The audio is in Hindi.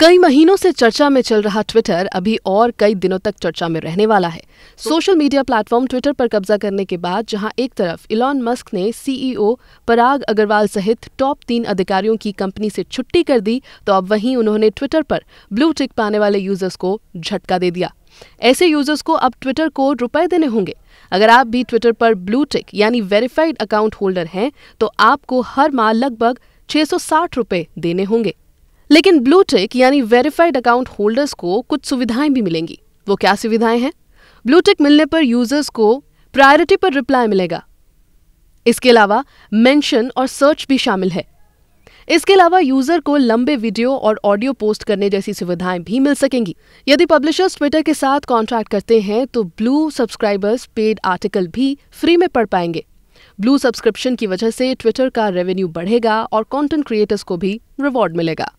कई महीनों से चर्चा में चल रहा ट्विटर अभी और कई दिनों तक चर्चा में रहने वाला है सोशल मीडिया प्लेटफॉर्म ट्विटर पर कब्जा करने के बाद जहां एक तरफ इलॉन मस्क ने सीईओ पराग अग्रवाल सहित टॉप तीन अधिकारियों की कंपनी से छुट्टी कर दी तो अब वहीं उन्होंने ट्विटर पर ब्लू टिक पाने वाले यूजर्स को झटका दे दिया ऐसे यूजर्स को अब ट्विटर को रुपए देने होंगे अगर आप भी ट्विटर पर ब्लू टिक यानी वेरीफाइड अकाउंट होल्डर हैं तो आपको हर माह लगभग छह रुपए देने होंगे लेकिन ब्लू टिक यानी वेरीफाइड अकाउंट होल्डर्स को कुछ सुविधाएं भी मिलेंगी वो क्या सुविधाएं हैं ब्लू टिक मिलने पर यूजर्स को प्रायोरिटी पर रिप्लाई मिलेगा इसके अलावा मेंशन और सर्च भी शामिल है इसके अलावा यूजर को लंबे वीडियो और ऑडियो पोस्ट करने जैसी सुविधाएं भी मिल सकेंगी यदि पब्लिशर्स ट्विटर के साथ कॉन्ट्रैक्ट करते हैं तो ब्लू सब्सक्राइबर्स पेड आर्टिकल भी फ्री में पढ़ पाएंगे ब्लू सब्सक्रिप्शन की वजह से ट्विटर का रेवेन्यू बढ़ेगा और कंटेंट क्रिएटर्स को भी रिवॉर्ड मिलेगा